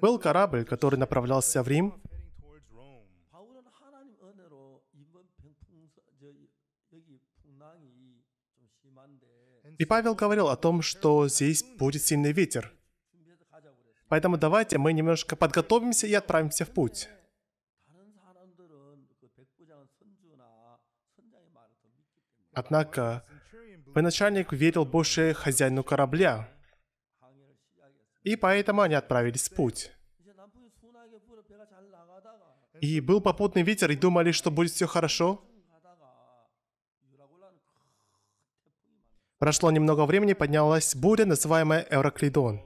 Был корабль, который направлялся в Рим. И Павел говорил о том, что здесь будет сильный ветер. Поэтому давайте мы немножко подготовимся и отправимся в путь. Однако Военачальник верил больше хозяину корабля, и поэтому они отправились в путь. И был попутный ветер, и думали, что будет все хорошо. Прошло немного времени, поднялась буря, называемая Эвроклидон.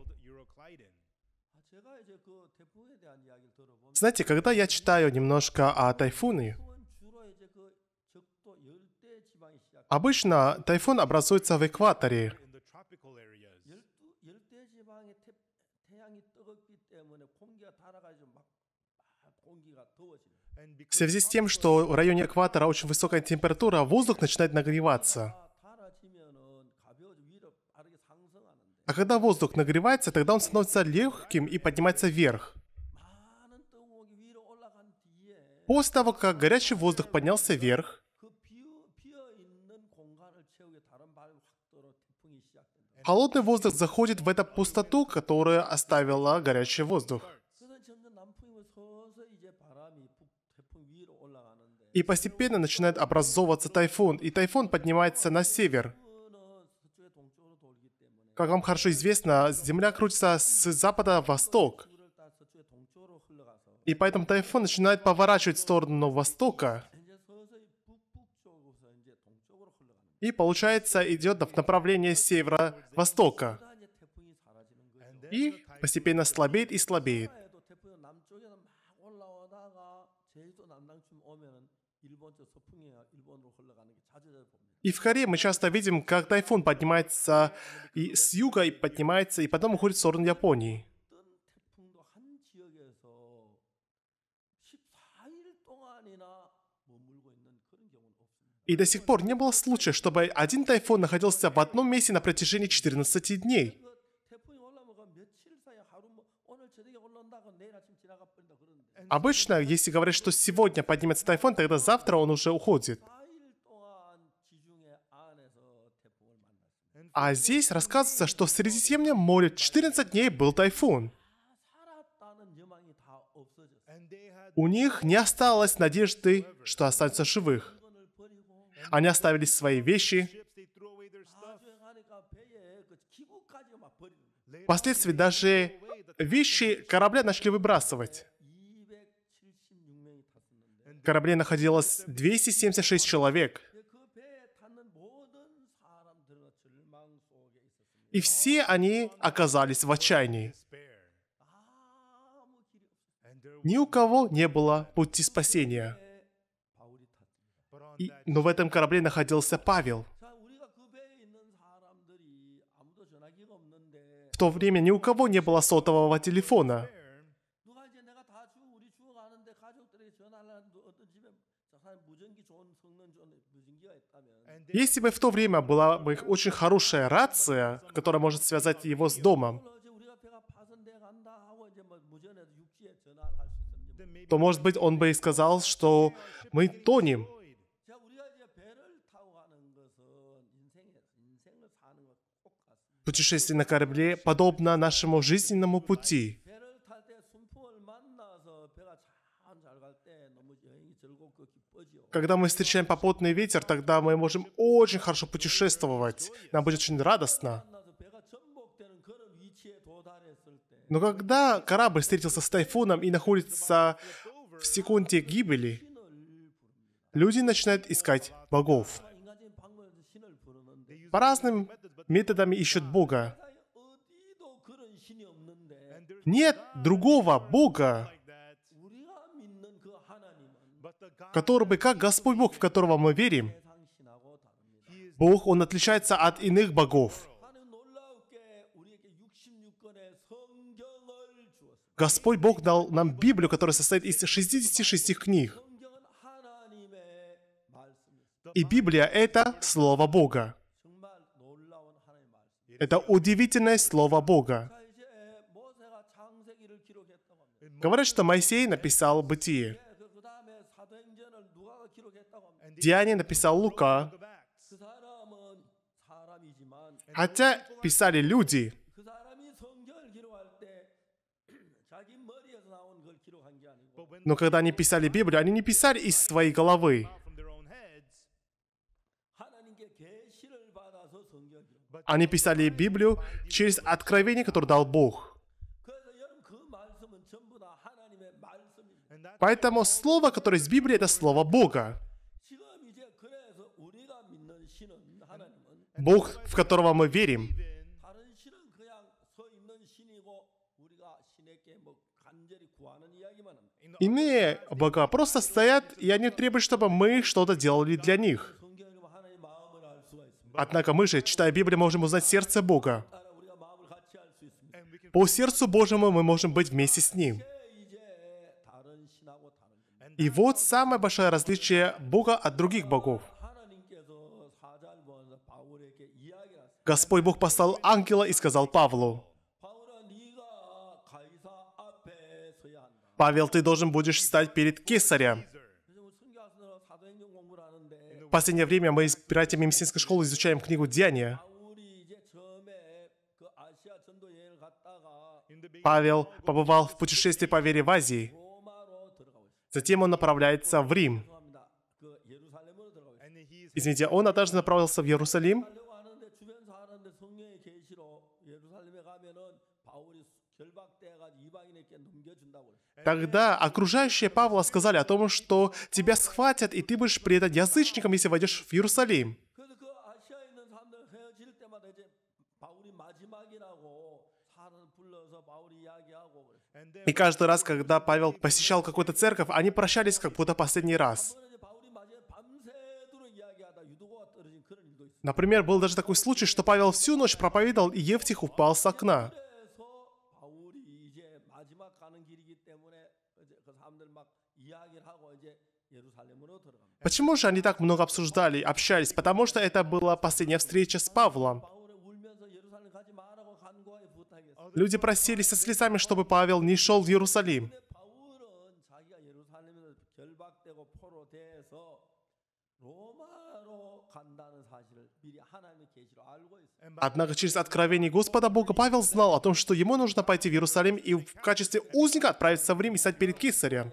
Знаете, когда я читаю немножко о тайфуне, Обычно тайфун образуется в экваторе. В связи с тем, что в районе экватора очень высокая температура, воздух начинает нагреваться. А когда воздух нагревается, тогда он становится легким и поднимается вверх. После того, как горячий воздух поднялся вверх, Холодный воздух заходит в эту пустоту, которая оставила горячий воздух. И постепенно начинает образовываться тайфун, и тайфун поднимается на север. Как вам хорошо известно, Земля крутится с запада в восток. И поэтому тайфун начинает поворачивать в сторону востока. и, получается, идет в направлении севера востока И постепенно слабеет и слабеет. И в Корее мы часто видим, как тайфун поднимается и с юга и поднимается, и потом уходит в сторону Японии. И до сих пор не было случая, чтобы один тайфун находился в одном месте на протяжении 14 дней. Обычно, если говорят, что сегодня поднимется тайфун, тогда завтра он уже уходит. А здесь рассказывается, что в Средиземном море 14 дней был тайфун. У них не осталось надежды, что останется живых. Они оставили свои вещи. Впоследствии даже вещи корабля начали выбрасывать. В корабле находилось 276 человек. И все они оказались в отчаянии. Ни у кого не было пути спасения. И, но в этом корабле находился Павел. В то время ни у кого не было сотового телефона. Если бы в то время была бы очень хорошая рация, которая может связать его с домом, то, может быть, он бы и сказал, что мы тонем, Путешествие на корабле подобно нашему жизненному пути. Когда мы встречаем попутный ветер, тогда мы можем очень хорошо путешествовать. Нам будет очень радостно. Но когда корабль встретился с тайфуном и находится в секунде гибели, люди начинают искать богов. По разным методами ищут Бога. Нет другого Бога, который бы как Господь Бог, в которого мы верим. Бог, Он отличается от иных богов. Господь Бог дал нам Библию, которая состоит из 66 книг. И Библия — это Слово Бога. Это удивительное слово Бога. Говорят, что Моисей написал Бытие. Деяние написал Лука. Хотя писали люди, но когда они писали Библию, они не писали из своей головы. Они писали Библию через откровение, которое дал Бог. Поэтому слово, которое из Библии, это слово Бога. Бог, в которого мы верим. Иные бога просто стоят, и они требуют, чтобы мы что-то делали для них. Однако мы же, читая Библию, можем узнать сердце Бога. По сердцу Божьему мы можем быть вместе с Ним. И вот самое большое различие Бога от других богов. Господь Бог послал ангела и сказал Павлу, «Павел, ты должен будешь стать перед кесарем» последнее время мы с пиратами медицинской школы изучаем книгу «Деяния». Павел побывал в путешествии по вере в Азии. Затем он направляется в Рим. Извините, он однажды направился в Иерусалим. Тогда окружающие Павла сказали о том, что тебя схватят, и ты будешь предан язычником, если войдешь в Иерусалим. И каждый раз, когда Павел посещал какую-то церковь, они прощались как будто последний раз. Например, был даже такой случай, что Павел всю ночь проповедовал, и Евтих упал с окна. Почему же они так много обсуждали, общались? Потому что это была последняя встреча с Павлом. Люди просились со слезами, чтобы Павел не шел в Иерусалим. Однако через откровение Господа Бога Павел знал о том, что ему нужно пойти в Иерусалим и в качестве узника отправиться в Рим и стать перед Кесарем.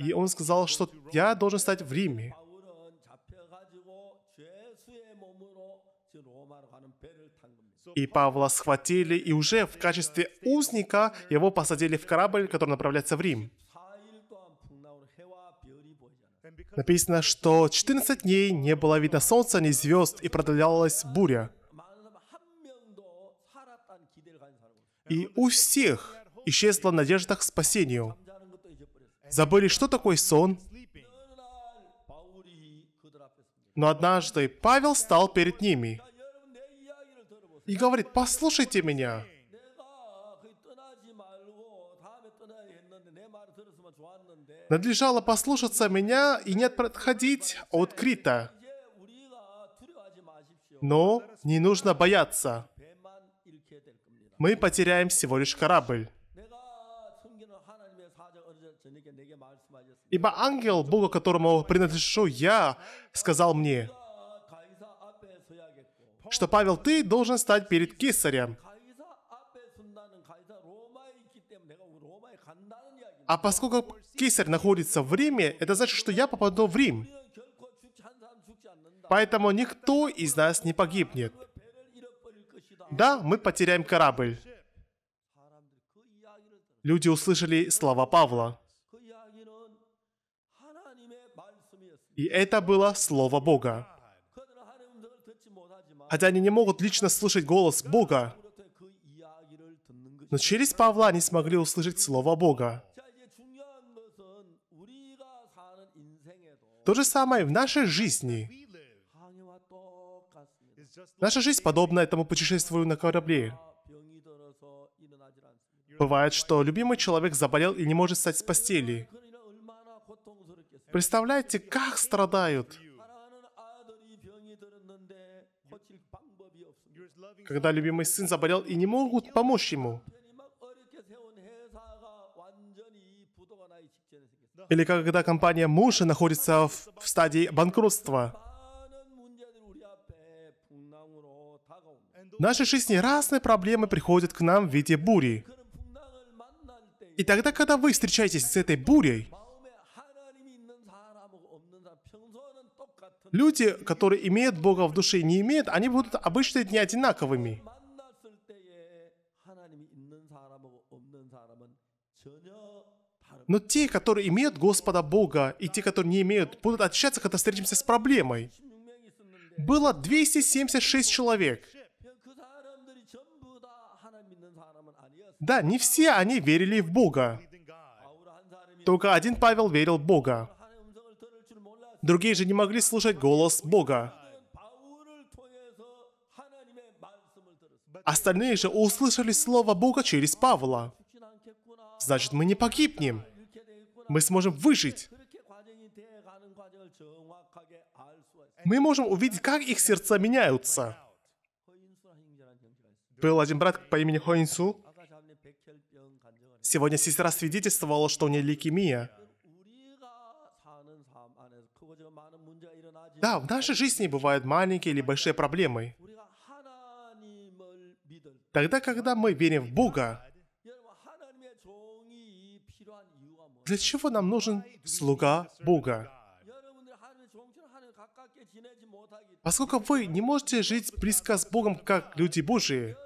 И он сказал, что я должен стать в Риме. И Павла схватили, и уже в качестве узника его посадили в корабль, который направляется в Рим. Написано, что 14 дней не было видно солнца, ни звезд, и продолжалась буря. И у всех исчезла надежда к спасению забыли, что такое сон. Но однажды Павел стал перед ними и говорит, послушайте меня. Надлежало послушаться меня и не отходить от Крита. Но не нужно бояться. Мы потеряем всего лишь корабль. Ибо ангел Бога, которому принадлежу я, сказал мне, что, Павел, ты должен стать перед кесарем. А поскольку кесарь находится в Риме, это значит, что я попаду в Рим. Поэтому никто из нас не погибнет. Да, мы потеряем корабль. Люди услышали слова Павла. И это было Слово Бога. Хотя они не могут лично слышать голос Бога, но через Павла они смогли услышать Слово Бога. То же самое в нашей жизни. Наша жизнь подобна этому путешествию на корабле. Бывает, что любимый человек заболел и не может встать с постели. Представляете, как страдают? Когда любимый сын заболел и не могут помочь ему. Или когда компания мужа находится в, в стадии банкротства. В нашей жизни разные проблемы приходят к нам в виде бури. И тогда, когда вы встречаетесь с этой бурей, люди, которые имеют Бога в душе и не имеют, они будут обычно не одинаковыми. Но те, которые имеют Господа Бога, и те, которые не имеют, будут отличаться, когда встретимся с проблемой. Было 276 человек. Да, не все они верили в Бога. Только один Павел верил в Бога. Другие же не могли слушать голос Бога. Остальные же услышали слово Бога через Павла. Значит, мы не погибнем. Мы сможем выжить. Мы можем увидеть, как их сердца меняются. Был один брат по имени Хоинсу. Сегодня сестра свидетельствовала, что у нее лейкемия. Да, в нашей жизни бывают маленькие или большие проблемы. Тогда, когда мы верим в Бога, для чего нам нужен слуга Бога? Поскольку вы не можете жить близко с Богом, как люди Божии,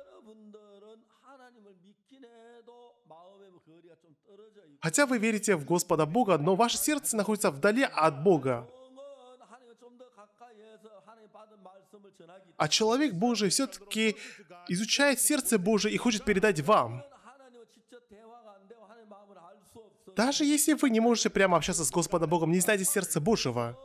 хотя вы верите в Господа Бога, но ваше сердце находится вдали от Бога, А человек Божий все-таки изучает сердце Божие и хочет передать вам. Даже если вы не можете прямо общаться с Господом Богом, не знаете сердца Божьего.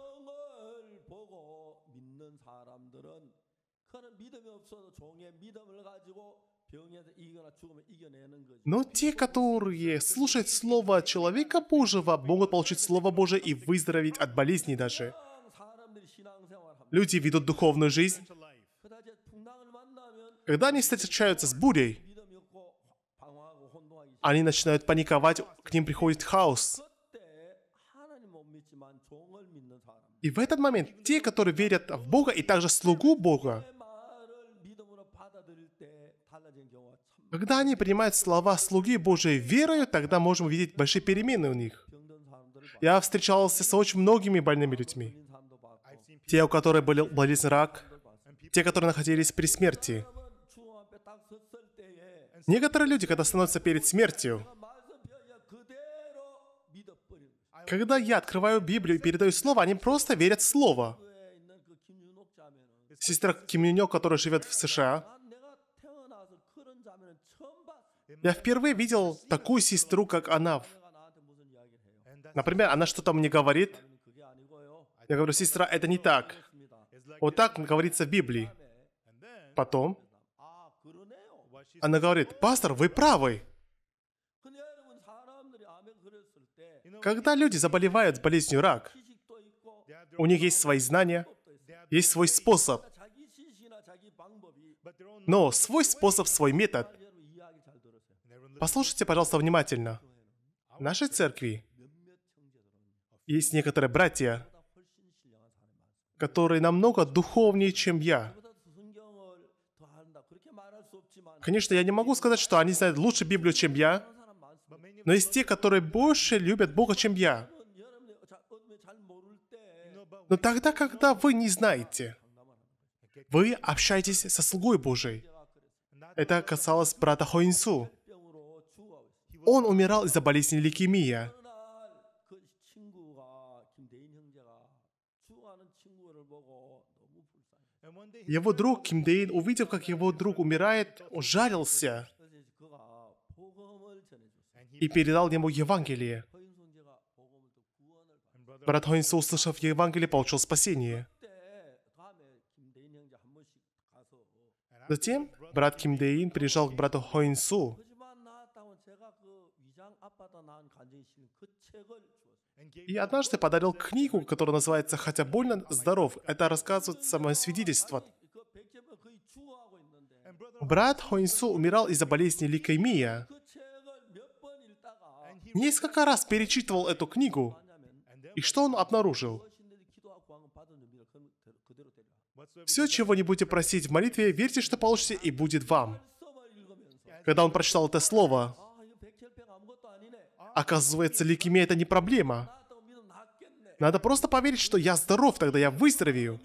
Но те, которые слушают Слово человека Божьего, могут получить Слово Божие и выздороветь от болезней даже люди ведут духовную жизнь. Когда они встречаются с бурей, они начинают паниковать, к ним приходит хаос. И в этот момент те, которые верят в Бога и также слугу Бога, когда они принимают слова слуги Божьей верою, тогда можем увидеть большие перемены у них. Я встречался с очень многими больными людьми те, у которых был болезнь рак, те, которые находились при смерти. Некоторые люди, когда становятся перед смертью, когда я открываю Библию и передаю Слово, они просто верят в Слово. Сестра Ким Юнё, которая живет в США, я впервые видел такую сестру, как она. Например, она что-то мне говорит, я говорю, сестра, это не так. Вот так говорится в Библии. Потом она говорит, пастор, вы правы. Когда люди заболевают болезнью рак, у них есть свои знания, есть свой способ. Но свой способ, свой метод. Послушайте, пожалуйста, внимательно. В нашей церкви есть некоторые братья, который намного духовнее, чем я. Конечно, я не могу сказать, что они знают лучше Библию, чем я, но есть те, которые больше любят Бога, чем я. Но тогда, когда вы не знаете, вы общаетесь со слугой Божией. Это касалось брата Хоинсу. Он умирал из-за болезни лейкемия. Его друг Ким Дейн, увидев, как его друг умирает, ужалился и передал ему Евангелие. Брат Хоинсу, услышав Евангелие, получил спасение. Затем брат Ким Дейин приезжал к брату Хоинсу и однажды подарил книгу, которая называется «Хотя больно здоров». Это рассказывает самое свидетельство Брат Хоинсу умирал из-за болезни лейкемия. Несколько раз перечитывал эту книгу. И что он обнаружил? Все, чего не будете просить в молитве, верьте, что получите, и будет вам. Когда он прочитал это слово, оказывается, лейкемия это не проблема. Надо просто поверить, что я здоров, тогда я выздоровею.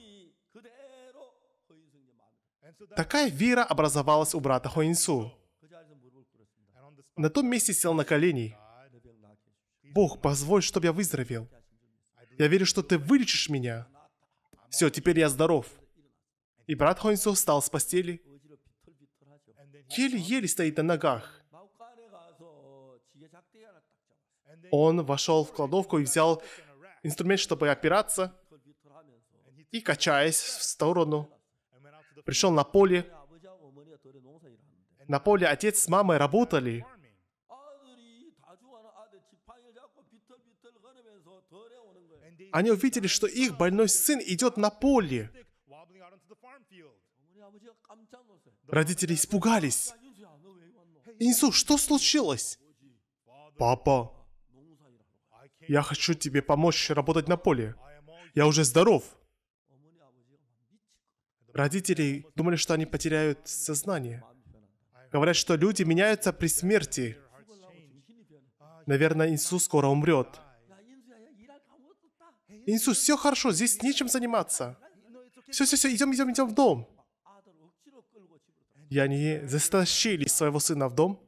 Такая вера образовалась у брата Хоинсу. На том месте сел на колени. «Бог, позволь, чтобы я выздоровел. Я верю, что ты вылечишь меня. Все, теперь я здоров». И брат Хоинсу встал с постели. Еле-еле стоит на ногах. Он вошел в кладовку и взял инструмент, чтобы опираться, и, качаясь в сторону, пришел на поле. На поле отец с мамой работали. Они увидели, что их больной сын идет на поле. Родители испугались. Инсу, что случилось? Папа, я хочу тебе помочь работать на поле. Я уже здоров. Родители думали, что они потеряют сознание. Говорят, что люди меняются при смерти. Наверное, Иисус скоро умрет. Иисус, все хорошо, здесь нечем заниматься. Все, все, все, идем, идем, идем в дом. И они затащили своего сына в дом,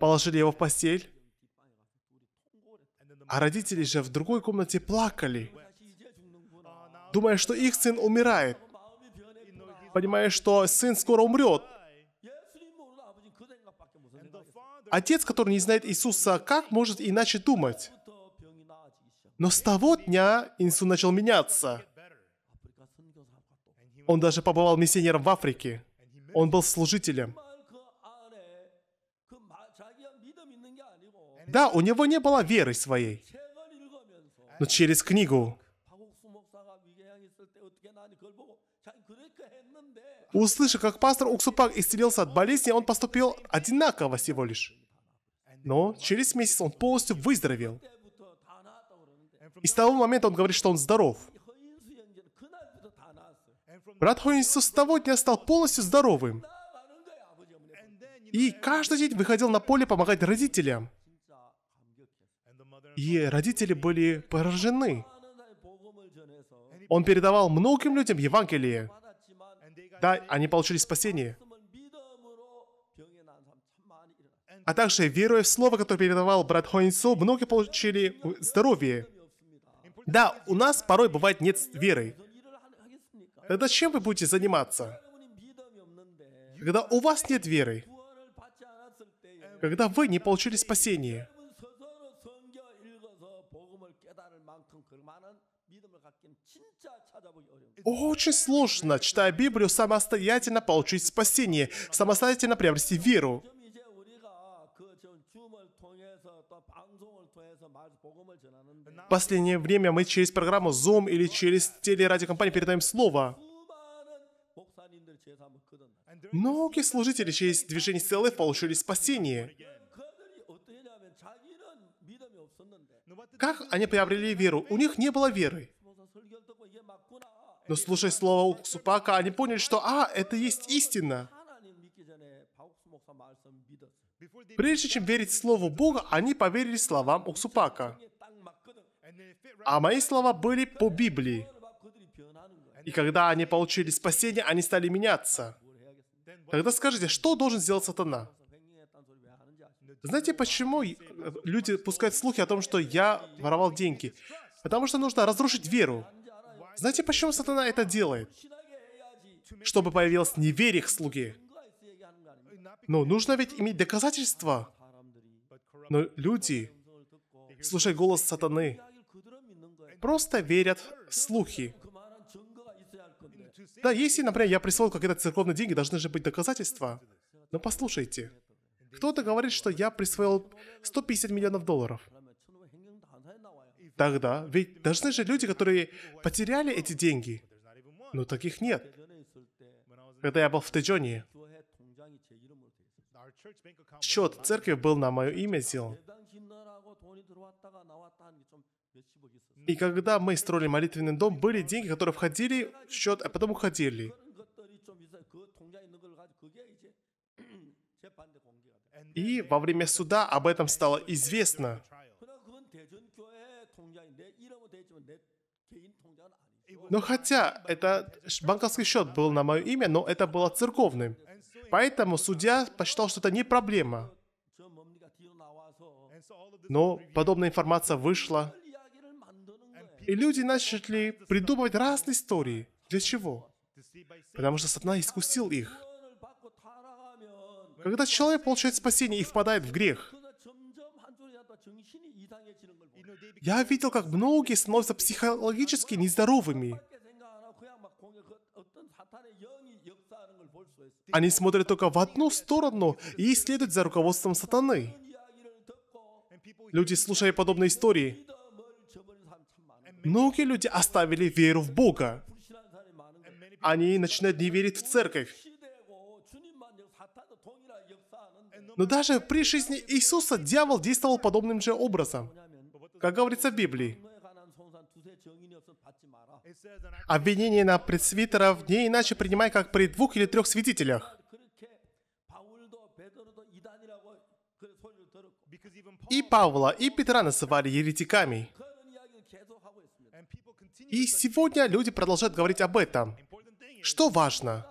положили его в постель, а родители же в другой комнате плакали, думая, что их сын умирает понимая, что сын скоро умрет. Отец, который не знает Иисуса, как может иначе думать? Но с того дня Иисус начал меняться. Он даже побывал миссионером в Африке. Он был служителем. Да, у него не было веры своей. Но через книгу, Услышав, как пастор Уксупак исцелился от болезни, он поступил одинаково всего лишь. Но через месяц он полностью выздоровел. И с того момента он говорит, что он здоров. Брат Хоинсу с того дня стал полностью здоровым. И каждый день выходил на поле помогать родителям. И родители были поражены. Он передавал многим людям Евангелие. Да, они получили спасение. А также, веруя в слово, которое передавал брат Хойнсу, многие получили здоровье. Да, у нас порой бывает нет веры. Тогда чем вы будете заниматься? Когда у вас нет веры. Когда вы не получили спасение. Очень сложно, читая Библию, самостоятельно получить спасение, самостоятельно приобрести веру. В последнее время мы через программу Zoom или через телерадиокомпанию передаем слово. Многие служители через движение силы получили спасение. Как они приобрели веру? У них не было веры. Но слушай слово Уксупака, они поняли, что «А, это есть истина». Прежде чем верить слову Бога, они поверили словам Уксупака. А мои слова были по Библии. И когда они получили спасение, они стали меняться. Тогда скажите, что должен сделать сатана? Знаете, почему э, люди пускают слухи о том, что я воровал деньги? Потому что нужно разрушить веру. Знаете, почему сатана это делает? Чтобы появилось неверие к слуге. Но нужно ведь иметь доказательства. Но люди, слушая голос сатаны, просто верят в слухи. Да, если, например, я присвоил какие-то церковные деньги, должны же быть доказательства. Но послушайте, кто-то говорит, что я присвоил 150 миллионов долларов тогда, ведь должны же люди, которые потеряли эти деньги, но таких нет. Когда я был в Тэджоне, счет церкви был на мое имя сделан. И когда мы строили молитвенный дом, были деньги, которые входили в счет, а потом уходили. И во время суда об этом стало известно. Но ну, хотя этот банковский счет был на мое имя, но это было церковным. Поэтому судья посчитал, что это не проблема. Но подобная информация вышла. И люди начали придумывать разные истории. Для чего? Потому что сатана искусил их. Когда человек получает спасение и впадает в грех, я видел, как многие становятся психологически нездоровыми. Они смотрят только в одну сторону и следуют за руководством сатаны. Люди, слушая подобные истории, многие люди оставили веру в Бога. Они начинают не верить в церковь. Но даже при жизни Иисуса дьявол действовал подобным же образом. Как говорится в Библии. Обвинение на пресвитеров не иначе принимай, как при двух или трех свидетелях. И Павла, и Петра называли еретиками. И сегодня люди продолжают говорить об этом. Что важно?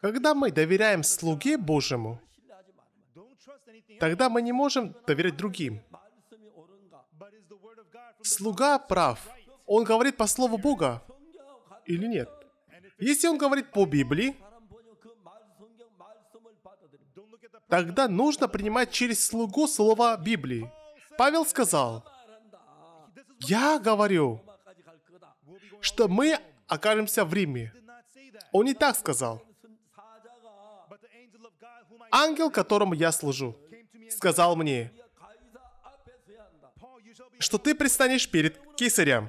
Когда мы доверяем слуге Божьему, тогда мы не можем доверять другим. Слуга прав. Он говорит по слову Бога или нет? Если он говорит по Библии, тогда нужно принимать через слугу слова Библии. Павел сказал, «Я говорю, что мы окажемся в Риме». Он не так сказал ангел, которому я служу, сказал мне, что ты предстанешь перед кесарем.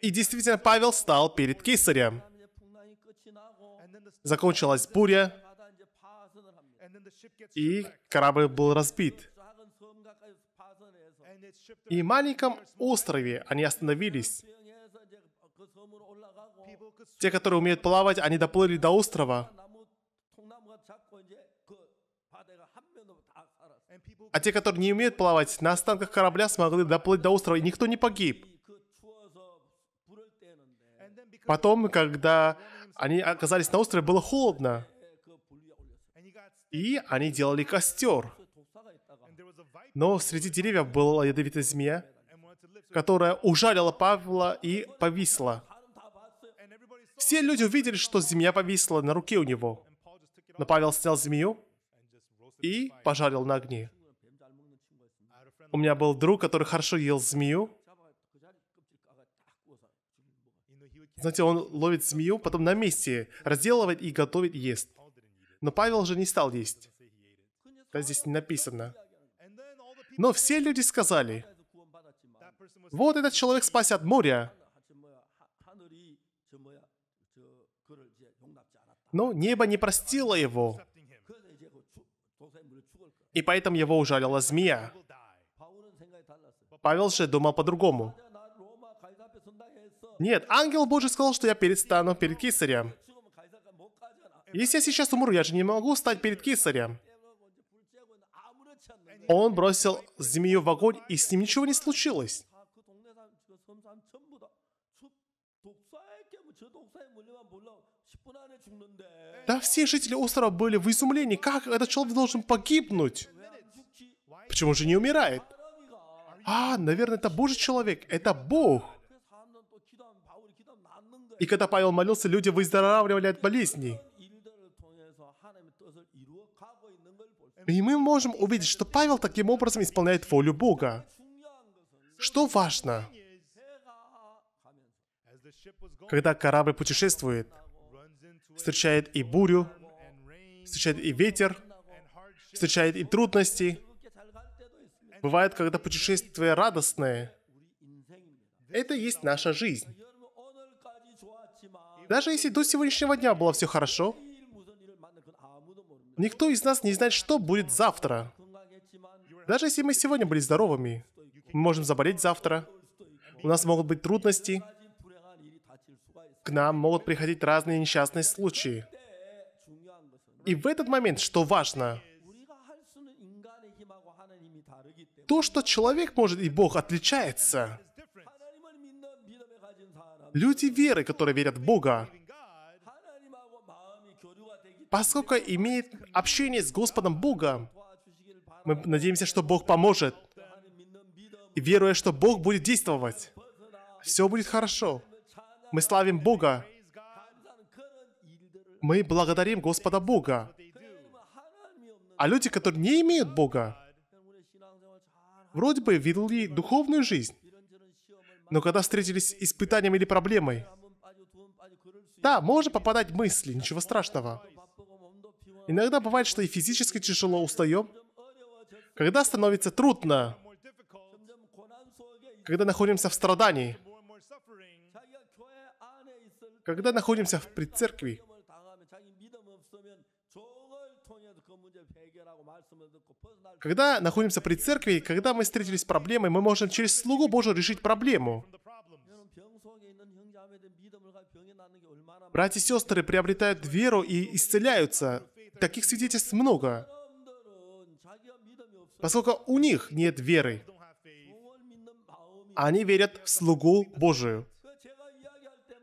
И действительно, Павел стал перед кесарем. Закончилась буря, и корабль был разбит. И в маленьком острове они остановились те, которые умеют плавать, они доплыли до острова. А те, которые не умеют плавать, на останках корабля смогли доплыть до острова, и никто не погиб. Потом, когда они оказались на острове, было холодно. И они делали костер. Но среди деревьев была ядовитая змея, которая ужалила Павла и повисла. Все люди увидели, что змея повисла на руке у него. Но Павел снял змею и пожарил на огне. У меня был друг, который хорошо ел змею. Знаете, он ловит змею, потом на месте разделывает и готовит ест. Но Павел же не стал есть. Да, здесь не написано. Но все люди сказали, вот этот человек спасся от моря. Но небо не простило его. И поэтому его ужалила змея. Павел же думал по-другому. Нет, ангел Божий сказал, что я перестану перед кесарем. Если я сейчас умру, я же не могу стать перед кесарем. Он бросил змею в огонь, и с ним ничего не случилось. Да все жители острова были в изумлении, как этот человек должен погибнуть. Почему же не умирает? А, наверное, это Божий человек, это Бог. И когда Павел молился, люди выздоравливали от болезней. И мы можем увидеть, что Павел таким образом исполняет волю Бога. Что важно? Когда корабль путешествует, встречает и бурю, встречает и ветер, встречает и трудности. Бывает, когда путешествие радостное. Это есть наша жизнь. Даже если до сегодняшнего дня было все хорошо, никто из нас не знает, что будет завтра. Даже если мы сегодня были здоровыми, мы можем заболеть завтра. У нас могут быть трудности к нам могут приходить разные несчастные случаи. И в этот момент, что важно, то, что человек может и Бог отличается. Люди веры, которые верят в Бога, поскольку имеют общение с Господом Бога, мы надеемся, что Бог поможет. И веруя, что Бог будет действовать, все будет хорошо. Мы славим Бога. Мы благодарим Господа Бога. А люди, которые не имеют Бога, вроде бы видели духовную жизнь. Но когда встретились испытанием или проблемой, да, можно попадать в мысли, ничего страшного. Иногда бывает, что и физически тяжело устаем. Когда становится трудно, когда находимся в страдании, когда находимся в предцеркви, когда находимся при церкви, когда мы встретились с проблемой, мы можем через слугу Божию решить проблему. Братья и сестры приобретают веру и исцеляются. Таких свидетельств много. Поскольку у них нет веры, они верят в слугу Божию.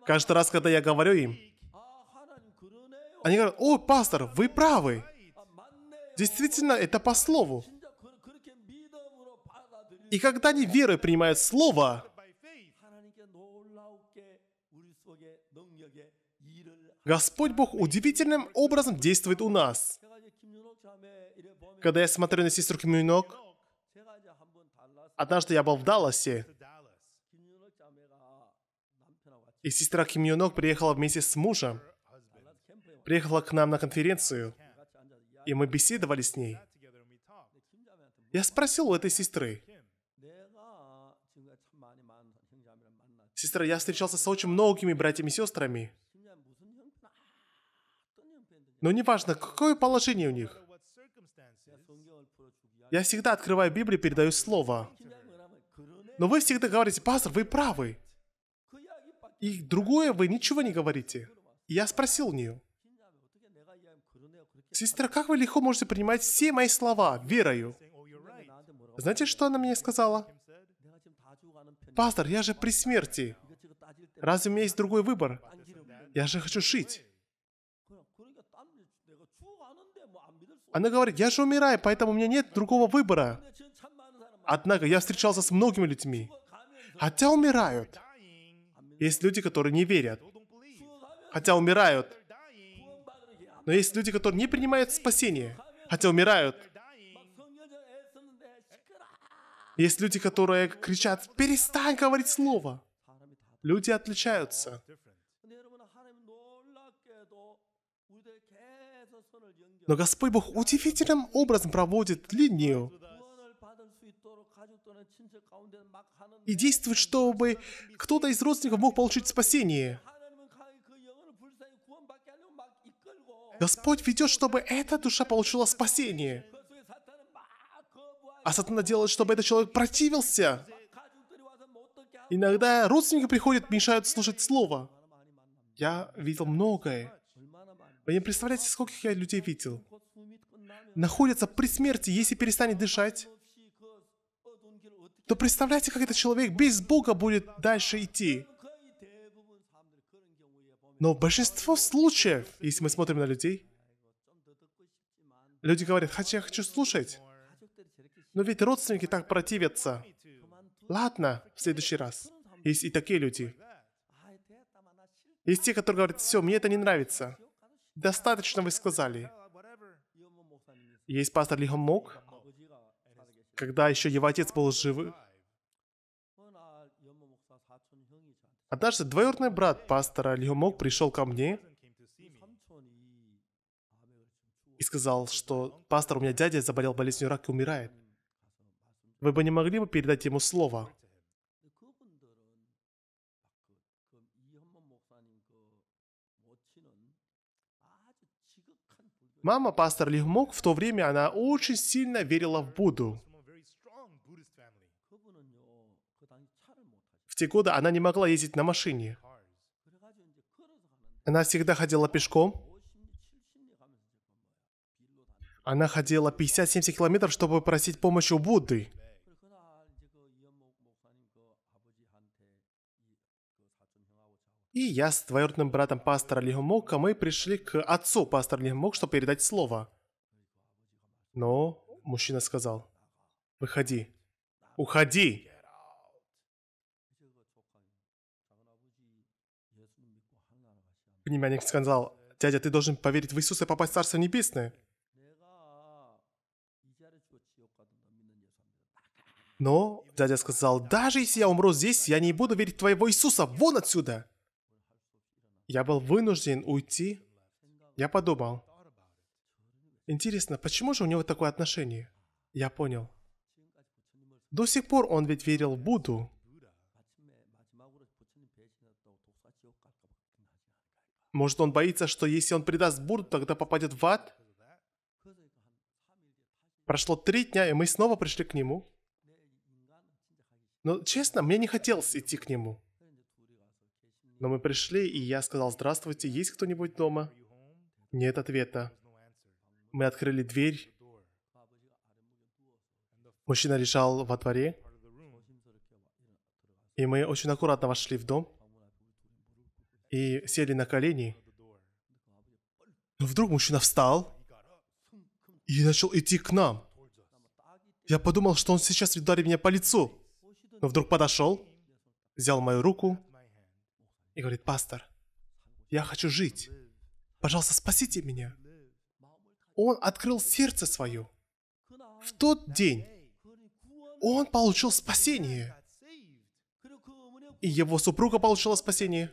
Каждый раз, когда я говорю им, они говорят, о, пастор, вы правы. Действительно, это по слову. И когда они верой принимают слово, Господь Бог удивительным образом действует у нас. Когда я смотрю на сестру Ким Юнок, однажды я был в Далласе, И сестра Ким Юнок приехала вместе с мужем. Приехала к нам на конференцию. И мы беседовали с ней. Я спросил у этой сестры. Сестра, я встречался с очень многими братьями и сестрами. Но неважно, какое положение у них. Я всегда открываю Библию и передаю слово. Но вы всегда говорите, пастор, вы правы и другое вы ничего не говорите. я спросил у нее, сестра, как вы легко можете принимать все мои слова верою? Знаете, что она мне сказала? Пастор, я же при смерти. Разве у меня есть другой выбор? Я же хочу жить. Она говорит, я же умираю, поэтому у меня нет другого выбора. Однако я встречался с многими людьми. Хотя умирают. Есть люди, которые не верят. Хотя умирают. Но есть люди, которые не принимают спасение. Хотя умирают. Есть люди, которые кричат, перестань говорить слово. Люди отличаются. Но Господь Бог удивительным образом проводит линию и действовать, чтобы кто-то из родственников мог получить спасение. Господь ведет, чтобы эта душа получила спасение. А сатана делает, чтобы этот человек противился. Иногда родственники приходят, мешают слушать слово. Я видел многое. Вы не представляете, скольких я людей видел. Находятся при смерти, если перестанет дышать то представляете, как этот человек без Бога будет дальше идти. Но в большинство случаев, если мы смотрим на людей, люди говорят, хочу, я хочу слушать, но ведь родственники так противятся. Ладно, в следующий раз. Есть и такие люди. Есть те, которые говорят, все, мне это не нравится. Достаточно вы сказали. Есть пастор Лихон Мок, когда еще его отец был жив. Однажды двоюродный брат пастора Льюмок пришел ко мне и сказал, что пастор, у меня дядя заболел болезнью рака и умирает. Вы бы не могли бы передать ему слово? Мама пастора Лихмок в то время она очень сильно верила в Будду. В те годы она не могла ездить на машине. Она всегда ходила пешком. Она ходила 50-70 километров, чтобы просить помощи у Будды. И я с двоюродным братом пастора Лихомока, мы пришли к отцу пастора Лихомок, чтобы передать слово. Но мужчина сказал, выходи, уходи, Племянник сказал, «Дядя, ты должен поверить в Иисуса и попасть в Царство Небесное». Но дядя сказал, «Даже если я умру здесь, я не буду верить в твоего Иисуса, вон отсюда!» Я был вынужден уйти. Я подумал, интересно, почему же у него такое отношение? Я понял. До сих пор он ведь верил в Будду. Может, он боится, что если он предаст Бурду, тогда попадет в ад? Прошло три дня, и мы снова пришли к нему. Но, ну, честно, мне не хотелось идти к нему. Но мы пришли, и я сказал, «Здравствуйте, есть кто-нибудь дома?» Нет ответа. Мы открыли дверь. Мужчина лежал во дворе. И мы очень аккуратно вошли в дом и сели на колени. Но вдруг мужчина встал и начал идти к нам. Я подумал, что он сейчас ударит меня по лицу. Но вдруг подошел, взял мою руку и говорит, «Пастор, я хочу жить. Пожалуйста, спасите меня». Он открыл сердце свое. В тот день он получил спасение. И его супруга получила спасение.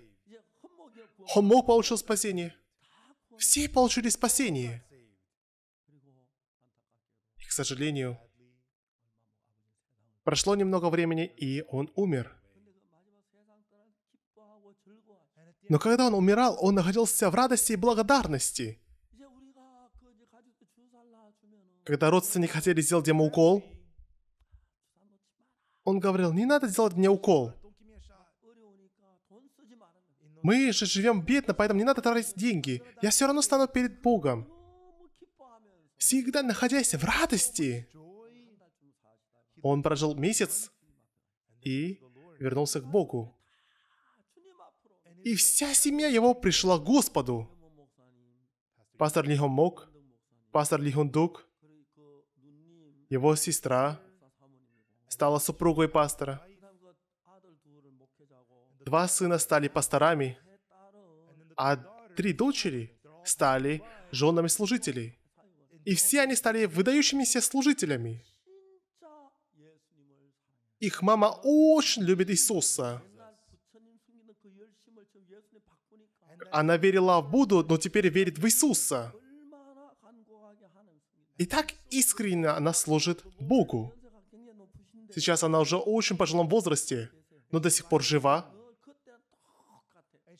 Хомок получил спасение. Все получили спасение. И, к сожалению, прошло немного времени, и он умер. Но когда он умирал, он находился в радости и благодарности. Когда родственники хотели сделать ему укол, он говорил, не надо делать мне укол. Мы же живем бедно, поэтому не надо тратить деньги. Я все равно стану перед Богом. Всегда находясь в радости. Он прожил месяц и вернулся к Богу. И вся семья его пришла к Господу. Пастор Лихон Мок, пастор Лихон Дук, его сестра стала супругой пастора. Два сына стали пасторами, а три дочери стали женами служителей. И все они стали выдающимися служителями. Их мама очень любит Иисуса. Она верила в Будду, но теперь верит в Иисуса. И так искренне она служит Богу. Сейчас она уже очень пожилом возрасте, но до сих пор жива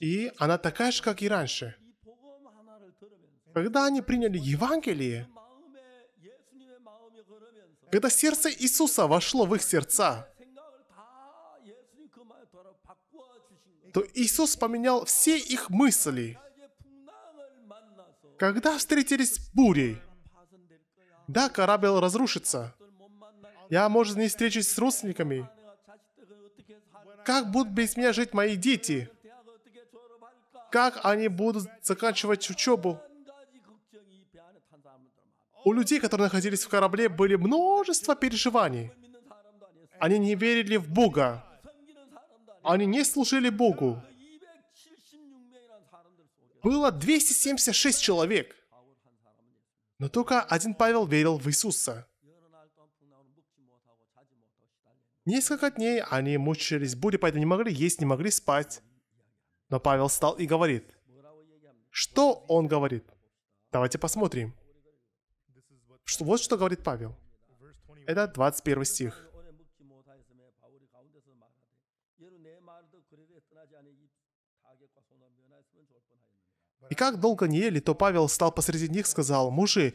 и она такая же, как и раньше. Когда они приняли Евангелие, когда сердце Иисуса вошло в их сердца, то Иисус поменял все их мысли. Когда встретились с бурей, да, корабль разрушится. Я, может, не встречусь с родственниками. Как будут без меня жить мои дети? как они будут заканчивать учебу. У людей, которые находились в корабле, были множество переживаний. Они не верили в Бога. Они не служили Богу. Было 276 человек. Но только один Павел верил в Иисуса. Несколько дней они мучились бурей, поэтому не могли есть, не могли спать. Но Павел встал и говорит. Что он говорит? Давайте посмотрим. Что, вот что говорит Павел. Это 21 стих. И как долго не ели, то Павел стал посреди них и сказал, «Мужи,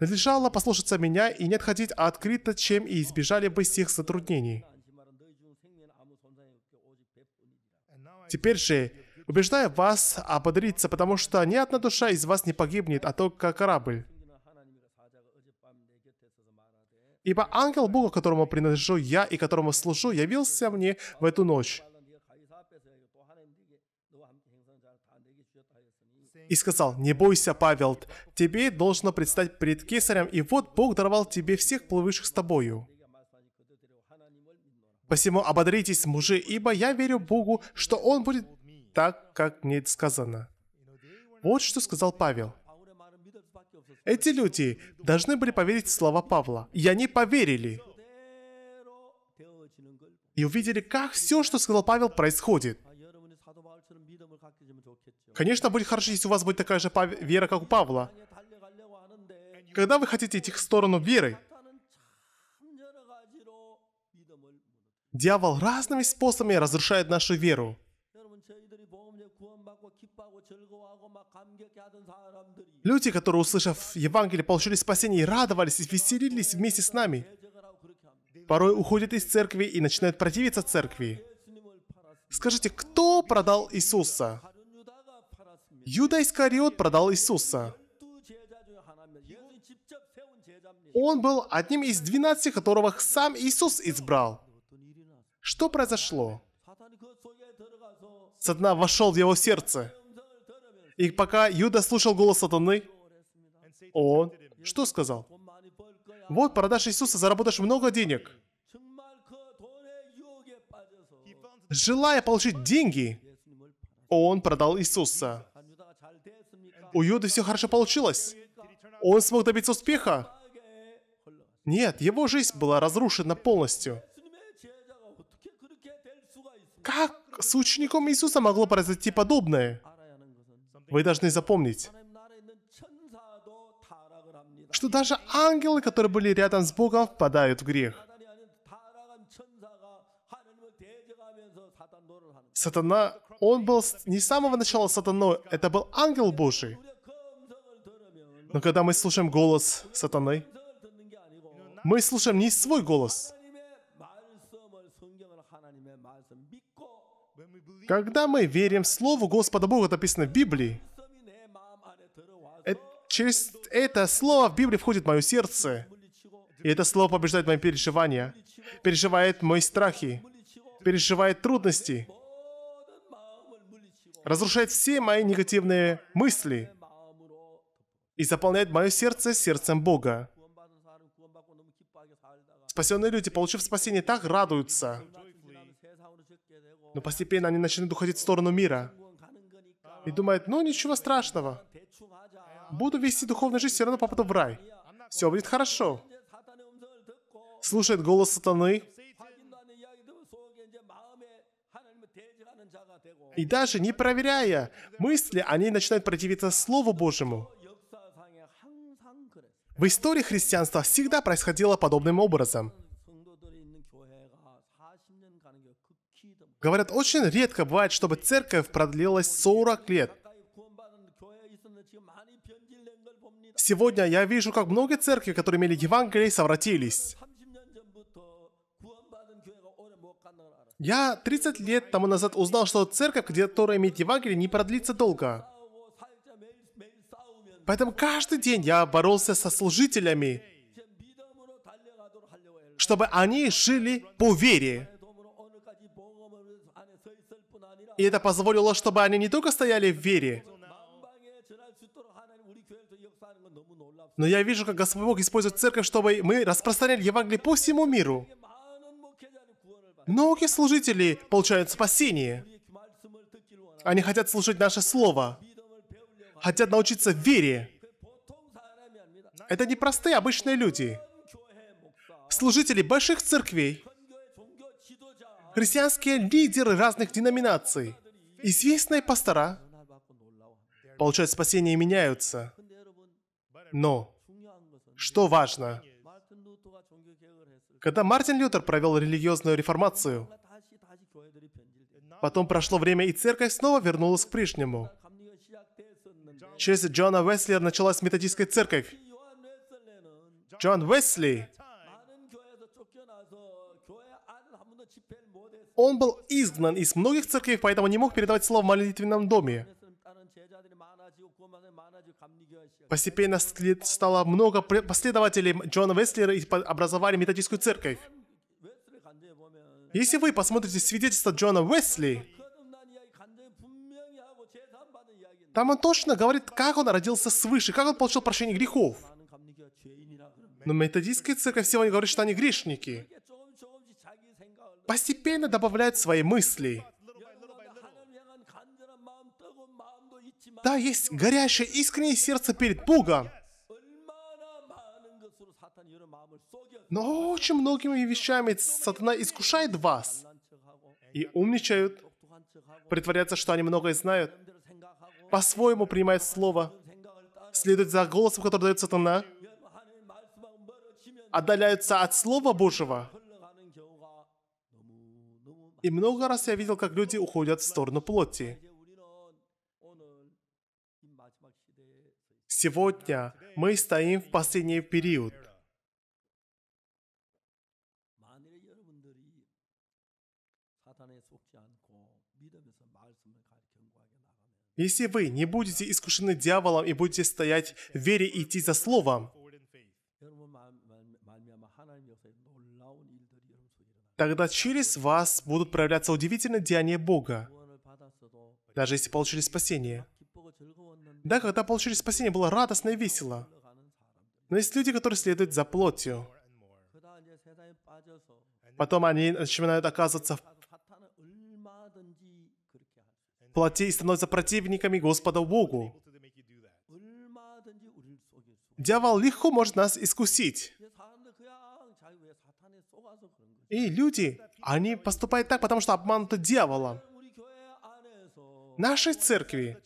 надлежало послушаться меня и не отходить а открыто, чем и избежали бы всех затруднений». Теперь же убеждая вас ободриться, потому что ни одна душа из вас не погибнет, а только корабль. Ибо ангел Бога, которому принадлежу я и которому служу, явился мне в эту ночь. И сказал, не бойся, Павел, тебе должно предстать пред кесарем, и вот Бог даровал тебе всех плывущих с тобою. Посему ободритесь, мужи, ибо я верю Богу, что Он будет так, как мне это сказано. Вот что сказал Павел. Эти люди должны были поверить в слова Павла, и они поверили. И увидели, как все, что сказал Павел, происходит. Конечно, будет хорошо, если у вас будет такая же вера, как у Павла. Когда вы хотите идти в сторону веры, дьявол разными способами разрушает нашу веру. Люди, которые, услышав Евангелие, получили спасение и радовались, и веселились вместе с нами, порой уходят из церкви и начинают противиться церкви. Скажите, кто продал Иисуса? Юда Искариот продал Иисуса. Он был одним из двенадцати, которых сам Иисус избрал. Что произошло? Сатана вошел в его сердце. И пока Юда слушал голос сатаны, он что сказал? Вот, продашь Иисуса, заработаешь много денег. Желая получить деньги, он продал Иисуса. У Юды все хорошо получилось. Он смог добиться успеха. Нет, его жизнь была разрушена полностью. Как с учеником Иисуса могло произойти подобное. Вы должны запомнить, что даже ангелы, которые были рядом с Богом, впадают в грех. Сатана, он был не с самого начала сатаной, это был ангел Божий. Но когда мы слушаем голос сатаны, мы слушаем не свой голос, Когда мы верим в Слову Господа Бога, написано в Библии, э, через это слово в Библии входит в мое сердце. И это слово побеждает мои переживания, переживает мои страхи, переживает трудности, разрушает все мои негативные мысли и заполняет мое сердце сердцем Бога. Спасенные люди, получив спасение, так радуются. Но постепенно они начинают уходить в сторону мира. И думают, ну ничего страшного. Буду вести духовную жизнь, все равно попаду в рай. Все будет хорошо. Слушает голос сатаны. И даже не проверяя мысли, они начинают противиться Слову Божьему. В истории христианства всегда происходило подобным образом. Говорят, очень редко бывает, чтобы церковь продлилась 40 лет. Сегодня я вижу, как много церкви, которые имели Евангелие, совратились. Я 30 лет тому назад узнал, что церковь, которая имеет Евангелие, не продлится долго. Поэтому каждый день я боролся со служителями, чтобы они жили по вере. И это позволило, чтобы они не только стояли в вере, но я вижу, как Господь Бог использует церковь, чтобы мы распространяли Евангелие по всему миру. Многие служители получают спасение. Они хотят слушать наше слово. Хотят научиться вере. Это не простые обычные люди. Служители больших церквей христианские лидеры разных деноминаций, известные пастора, получают спасение и меняются. Но что важно? Когда Мартин Лютер провел религиозную реформацию, потом прошло время, и церковь снова вернулась к прежнему. Через Джона Уэсли началась методистская церковь. Джон Уэсли он был изгнан из многих церквей, поэтому не мог передавать слово в молитвенном доме. Постепенно стало много последователей Джона Веслера и образовали методистскую церковь. Если вы посмотрите свидетельство Джона Уэсли, там он точно говорит, как он родился свыше, как он получил прощение грехов. Но методистская церковь сегодня говорит, что они грешники постепенно добавляет свои мысли. Да, есть горящее искреннее сердце перед Богом. Но очень многими вещами сатана искушает вас. И умничают, притворятся, что они многое знают, по-своему принимают слово, следуют за голосом, который дает сатана, отдаляются от Слова Божьего, и много раз я видел, как люди уходят в сторону плоти. Сегодня мы стоим в последний период. Если вы не будете искушены дьяволом и будете стоять в вере и идти за Словом, тогда через вас будут проявляться удивительные деяния Бога, даже если получили спасение. Да, когда получили спасение, было радостно и весело. Но есть люди, которые следуют за плотью. Потом они начинают оказываться в плоти и становятся противниками Господа Богу. Дьявол легко может нас искусить. И люди, они поступают так, потому что обмануты дьявола нашей церкви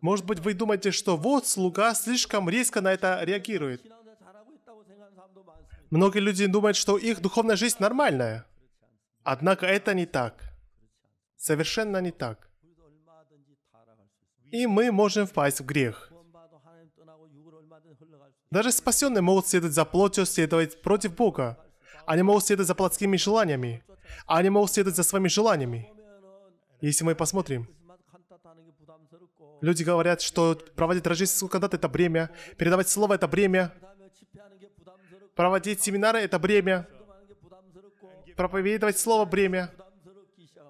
может быть, вы думаете, что вот слуга слишком резко на это реагирует. Многие люди думают, что их духовная жизнь нормальная. Однако это не так. Совершенно не так. И мы можем впасть в грех. Даже спасенные могут следовать за плотью, следовать против Бога. Они могут следовать за плотскими желаниями. Они могут следовать за своими желаниями. Если мы посмотрим, люди говорят, что проводить рождественскую кандидат — это бремя, передавать слово — это бремя, проводить семинары — это бремя, проповедовать слово — бремя.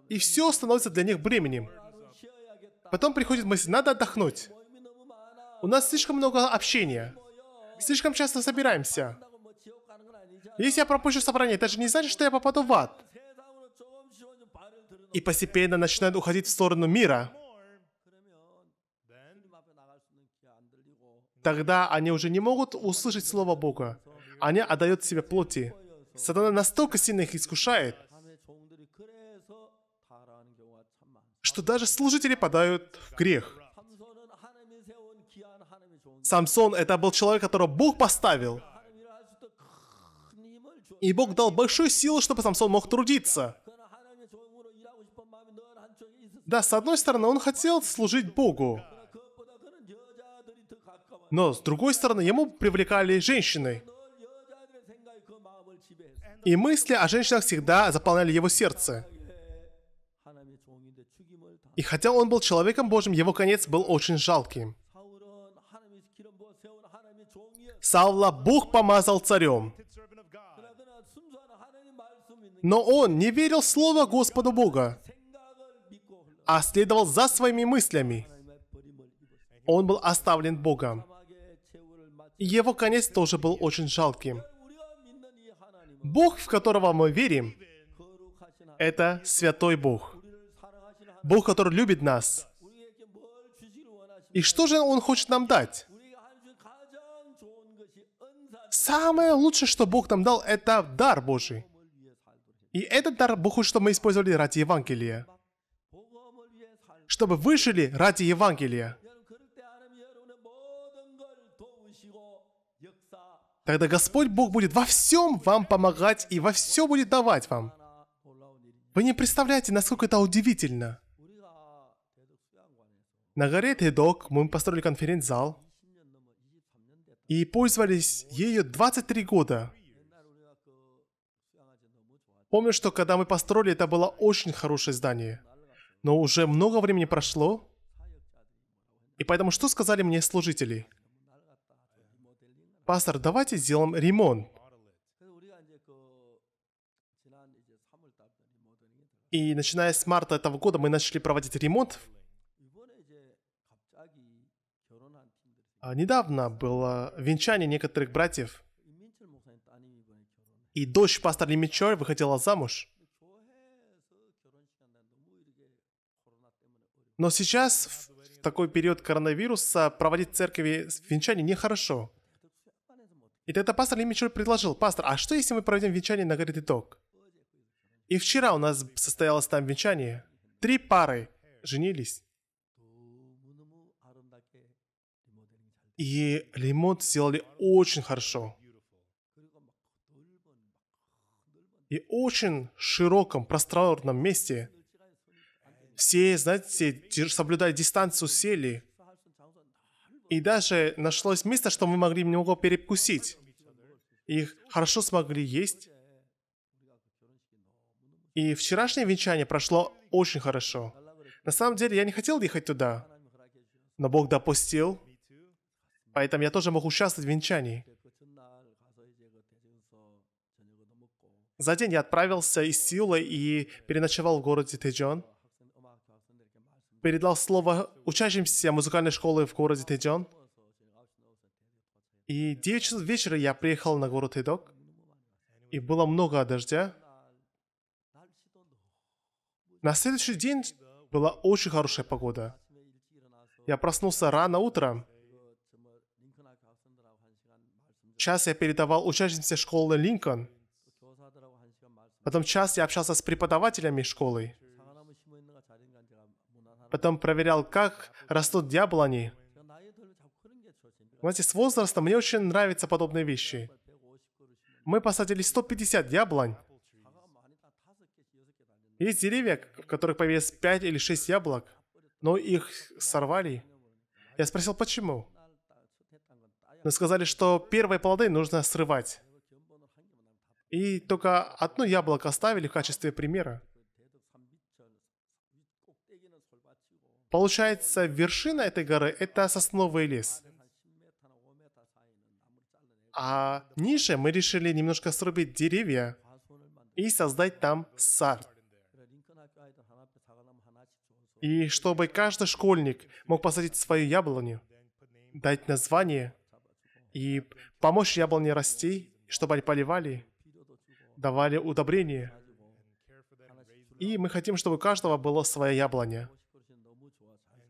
И все становится для них бременем. Потом приходит мысль, надо отдохнуть. У нас слишком много общения. Слишком часто собираемся. Если я пропущу собрание, это же не значит, что я попаду в ад. И постепенно начинают уходить в сторону мира. Тогда они уже не могут услышать слово Бога. Они отдают себе плоти. Сатана настолько сильно их искушает, что даже служители падают в грех. Самсон это был человек, которого Бог поставил. И Бог дал большую силу, чтобы Самсон мог трудиться. Да, с одной стороны, он хотел служить Богу. Но с другой стороны, ему привлекали женщины. И мысли о женщинах всегда заполняли его сердце. И хотя он был человеком Божьим, его конец был очень жалким. Савла Бог помазал царем. Но он не верил слову Господу Бога, а следовал за своими мыслями. Он был оставлен Богом. и Его конец тоже был очень жалким. Бог, в которого мы верим, это святой Бог. Бог, который любит нас. И что же Он хочет нам дать? Самое лучшее, что Бог нам дал, это дар Божий. И этот дар Бог хочет, чтобы мы использовали ради Евангелия. Чтобы выжили ради Евангелия. Тогда Господь Бог будет во всем вам помогать и во все будет давать вам. Вы не представляете, насколько это удивительно. На горе Тедок мы построили конференц-зал, и пользовались ею 23 года. Помню, что когда мы построили, это было очень хорошее здание. Но уже много времени прошло, и поэтому что сказали мне служители? Пастор, давайте сделаем ремонт. И начиная с марта этого года мы начали проводить ремонт А, недавно было венчание некоторых братьев, и дочь пастора Лимичор выходила замуж. Но сейчас, в такой период коронавируса, проводить в церкви венчание нехорошо. И тогда пастор Лимичор предложил, пастор, а что если мы проведем венчание на горе Диток? И вчера у нас состоялось там венчание. Три пары женились. И ремонт сделали очень хорошо. И очень широком, пространном месте все, знаете, соблюдая дистанцию, сели. И даже нашлось место, что мы могли немного перекусить. И хорошо смогли есть. И вчерашнее венчание прошло очень хорошо. На самом деле, я не хотел ехать туда. Но Бог допустил, Поэтому я тоже мог участвовать в венчании. За день я отправился из Сеула и переночевал в городе Тэджон. Передал слово учащимся музыкальной школы в городе Тэджон. И 9 часов вечера я приехал на город Тэдок. И было много дождя. На следующий день была очень хорошая погода. Я проснулся рано утром Час я передавал учащимся школы Линкольн. Потом час я общался с преподавателями школы. Потом проверял, как растут яблони. Знаете, с возрастом мне очень нравятся подобные вещи. Мы посадили 150 яблонь. Есть деревья, в которых появилось 5 или 6 яблок, но их сорвали. Я спросил, почему? но сказали, что первые плоды нужно срывать. И только одно яблоко оставили в качестве примера. Получается, вершина этой горы — это сосновый лес. А ниже мы решили немножко срубить деревья и создать там сад. И чтобы каждый школьник мог посадить свою яблоню, дать название и помочь яблоне расти, чтобы они поливали, давали удобрения. И мы хотим, чтобы у каждого было своя яблоня.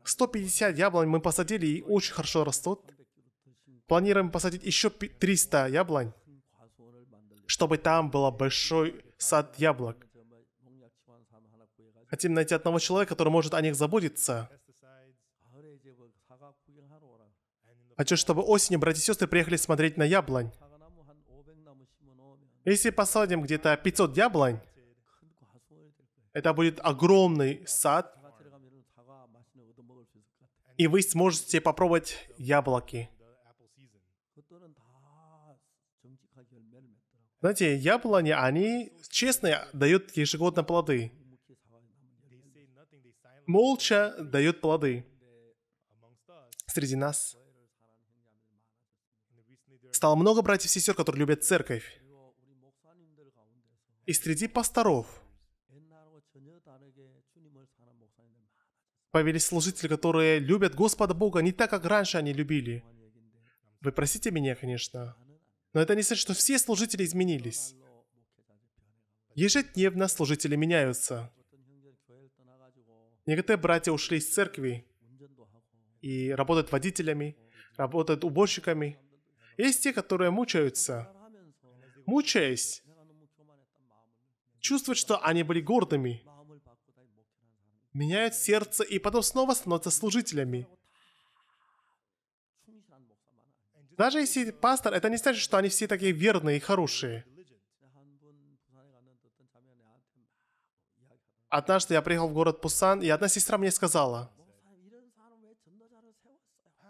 150 яблонь мы посадили и очень хорошо растут. Планируем посадить еще 300 яблонь, чтобы там был большой сад яблок. Хотим найти одного человека, который может о них заботиться. Хочу, чтобы осенью братья и сестры приехали смотреть на яблонь. Если посадим где-то 500 яблонь, это будет огромный сад, и вы сможете попробовать яблоки. Знаете, яблони, они честно дают ежегодно плоды. Молча дают плоды среди нас. Стало много братьев и сестер, которые любят церковь. И среди пасторов появились служители, которые любят Господа Бога не так, как раньше они любили. Вы простите меня, конечно, но это не значит, что все служители изменились. Ежедневно служители меняются. Некоторые братья ушли из церкви и работают водителями, работают уборщиками – есть те, которые мучаются. Мучаясь, чувствуют, что они были гордыми. Меняют сердце и потом снова становятся служителями. Даже если пастор, это не значит, что они все такие верные и хорошие. Однажды я приехал в город Пусан, и одна сестра мне сказала,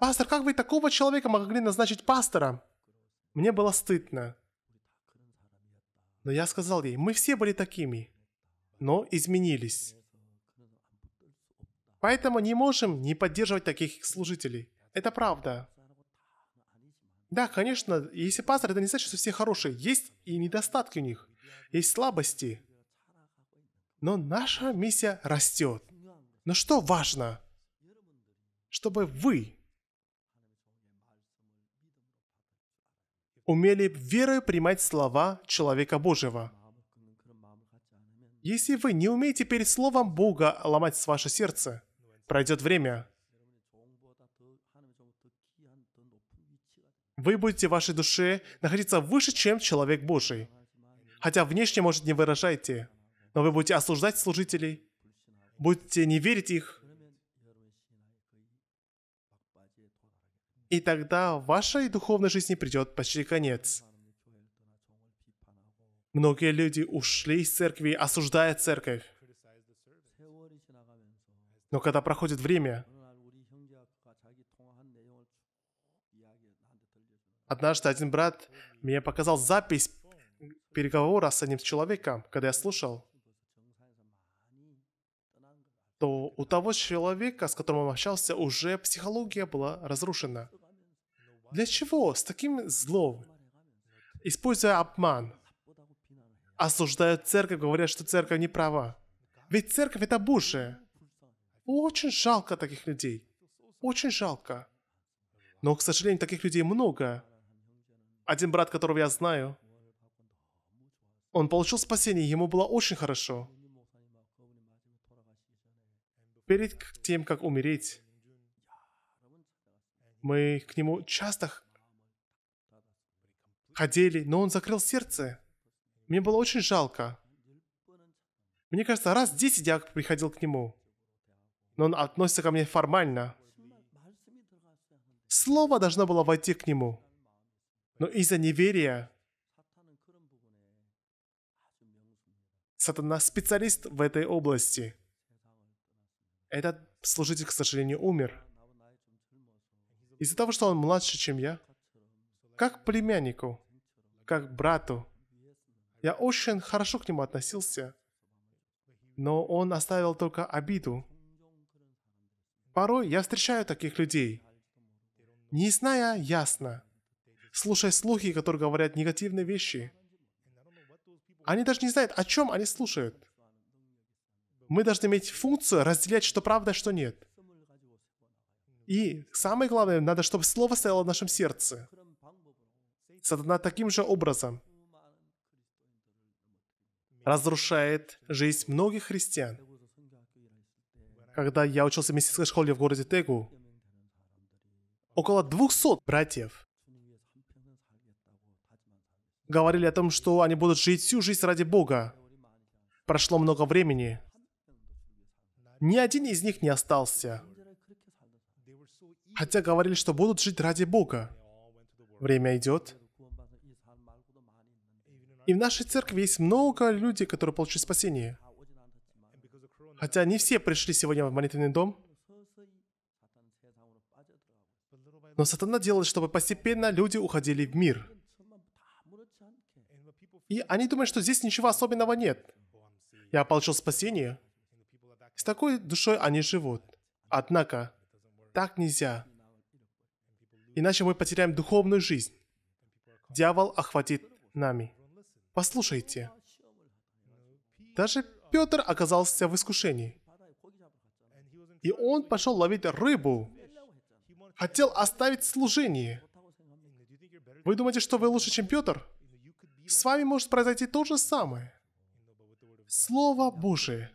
«Пастор, как вы такого человека могли назначить пастором?» Мне было стыдно. Но я сказал ей, мы все были такими, но изменились. Поэтому не можем не поддерживать таких служителей. Это правда. Да, конечно, если пастор, это не значит, что все хорошие. Есть и недостатки у них, есть слабости. Но наша миссия растет. Но что важно? Чтобы вы умели верой принимать слова человека Божьего. Если вы не умеете перед словом Бога ломать ваше сердце, пройдет время. Вы будете в вашей душе находиться выше, чем человек Божий. Хотя внешне, может, не выражаете, но вы будете осуждать служителей, будете не верить их, и тогда вашей духовной жизни придет почти конец. Многие люди ушли из церкви, осуждая церковь. Но когда проходит время, однажды один брат мне показал запись переговора с одним человеком, когда я слушал, то у того человека, с которым он общался, уже психология была разрушена. Для чего с таким злом, используя обман, осуждают церковь, говорят, что церковь не права? Ведь церковь — это Божие. Очень жалко таких людей. Очень жалко. Но, к сожалению, таких людей много. Один брат, которого я знаю, он получил спасение, ему было очень хорошо. Перед тем, как умереть, мы к нему часто ходили, но он закрыл сердце. Мне было очень жалко. Мне кажется, раз десять я приходил к нему. Но он относится ко мне формально. Слово должно было войти к нему. Но из-за неверия Сатана специалист в этой области. Этот служитель, к сожалению, умер. Из-за того, что он младше, чем я, как племяннику, как брату, я очень хорошо к нему относился, но он оставил только обиду. Порой я встречаю таких людей, не зная ясно, слушая слухи, которые говорят негативные вещи. Они даже не знают, о чем они слушают. Мы должны иметь функцию разделять, что правда, что нет – и самое главное, надо, чтобы Слово стояло в нашем сердце. Сатана таким же образом разрушает жизнь многих христиан. Когда я учился в мессийской школе в городе Тегу, около 200 братьев говорили о том, что они будут жить всю жизнь ради Бога. Прошло много времени. Ни один из них не остался. Хотя говорили, что будут жить ради Бога. Время идет. И в нашей церкви есть много людей, которые получили спасение. Хотя не все пришли сегодня в молитвенный дом. Но сатана делает, чтобы постепенно люди уходили в мир. И они думают, что здесь ничего особенного нет. Я получил спасение. С такой душой они живут. Однако, так нельзя. Иначе мы потеряем духовную жизнь. Дьявол охватит нами. Послушайте. Даже Петр оказался в искушении. И он пошел ловить рыбу. Хотел оставить служение. Вы думаете, что вы лучше, чем Петр? С вами может произойти то же самое. Слово Божие.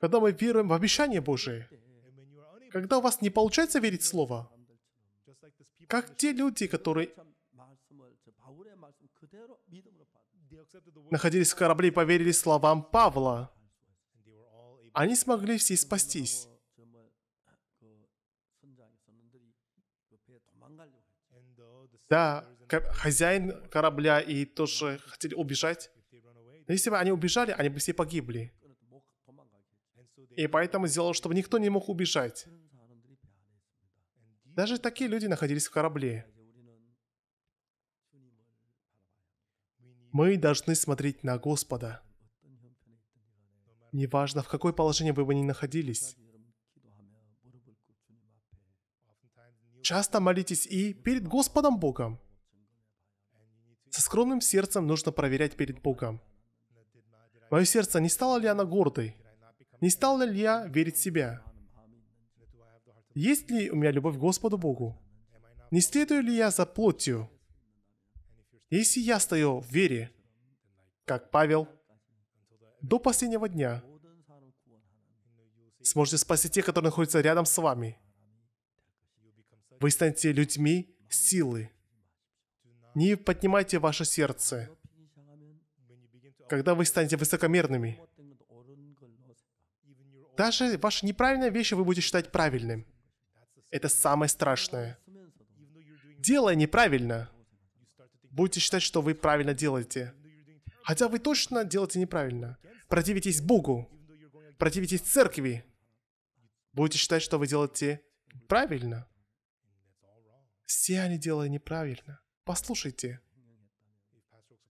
Когда мы веруем в обещание Божие, когда у вас не получается верить в Слово, как те люди, которые находились в корабле и поверили словам Павла, они смогли все спастись. Да, хозяин корабля и тоже хотели убежать. Но если бы они убежали, они бы все погибли. И поэтому сделал, чтобы никто не мог убежать. Даже такие люди находились в корабле. Мы должны смотреть на Господа. Неважно, в какое положение вы бы ни находились. Часто молитесь и перед Господом Богом. Со скромным сердцем нужно проверять перед Богом. Мое сердце, не стало ли оно гордой? Не стал ли я верить в себя? Есть ли у меня любовь к Господу Богу? Не следую ли я за плотью? Если я стою в вере, как Павел, до последнего дня, сможете спасти тех, которые находятся рядом с вами. Вы станете людьми силы. Не поднимайте ваше сердце. Когда вы станете высокомерными, даже ваши неправильные вещи вы будете считать правильным. Это самое страшное. Делая неправильно, будете считать, что вы правильно делаете. Хотя вы точно делаете неправильно. Противитесь Богу. Противитесь церкви. Будете считать, что вы делаете правильно. Все они делают неправильно. Послушайте.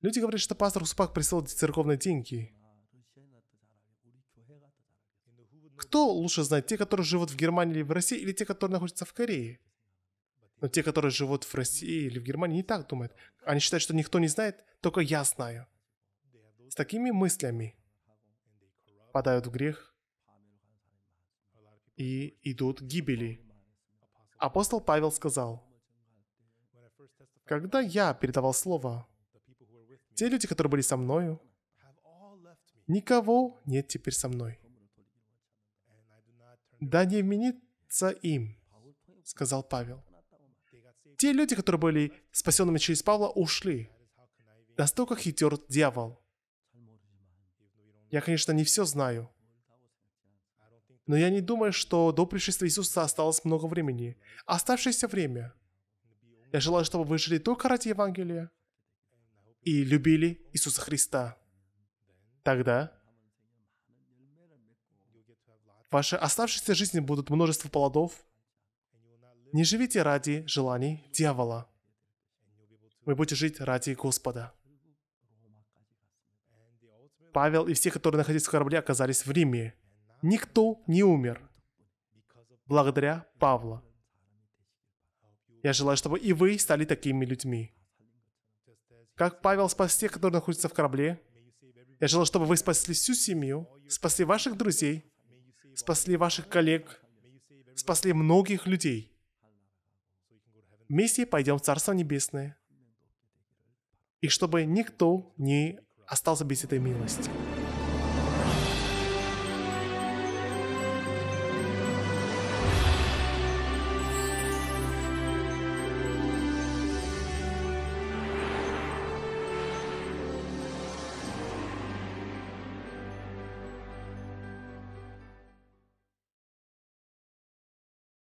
Люди говорят, что пастор Успак присылал церковные деньги. Кто лучше знает, те, которые живут в Германии или в России, или те, которые находятся в Корее? Но те, которые живут в России или в Германии, не так думают. Они считают, что никто не знает, только я знаю. С такими мыслями падают в грех и идут к гибели. Апостол Павел сказал, «Когда я передавал слово, те люди, которые были со мною, никого нет теперь со мной. Да не вменится им, сказал Павел. Те люди, которые были спасенными через Павла, ушли. Настолько хитер дьявол. Я, конечно, не все знаю. Но я не думаю, что до пришествия Иисуса осталось много времени. Оставшееся время. Я желаю, чтобы вы жили только ради Евангелия и любили Иисуса Христа. Тогда в вашей оставшейся жизни будут множество плодов. Не живите ради желаний дьявола. Вы будете жить ради Господа. Павел и все, которые находились в корабле, оказались в Риме. Никто не умер. Благодаря Павлу. Я желаю, чтобы и вы стали такими людьми. Как Павел спас тех, которые находятся в корабле, я желаю, чтобы вы спасли всю семью, спасли ваших друзей, спасли ваших коллег, спасли многих людей. Вместе пойдем в Царство Небесное. И чтобы никто не остался без этой милости.